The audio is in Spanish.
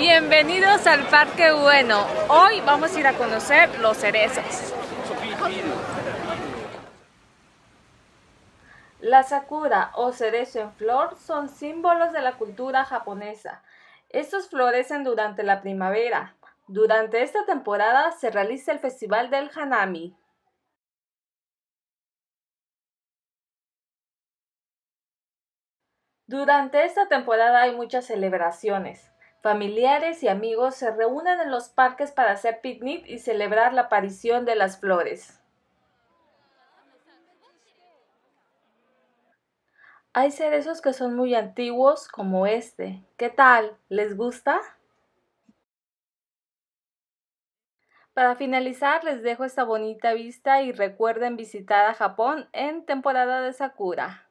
Bienvenidos al Parque Bueno. Hoy vamos a ir a conocer los cerezos. La sakura o cerezo en flor son símbolos de la cultura japonesa. Estos florecen durante la primavera. Durante esta temporada se realiza el Festival del Hanami. Durante esta temporada hay muchas celebraciones. Familiares y amigos se reúnen en los parques para hacer picnic y celebrar la aparición de las flores. Hay cerezos que son muy antiguos como este. ¿Qué tal? ¿Les gusta? Para finalizar, les dejo esta bonita vista y recuerden visitar a Japón en temporada de Sakura.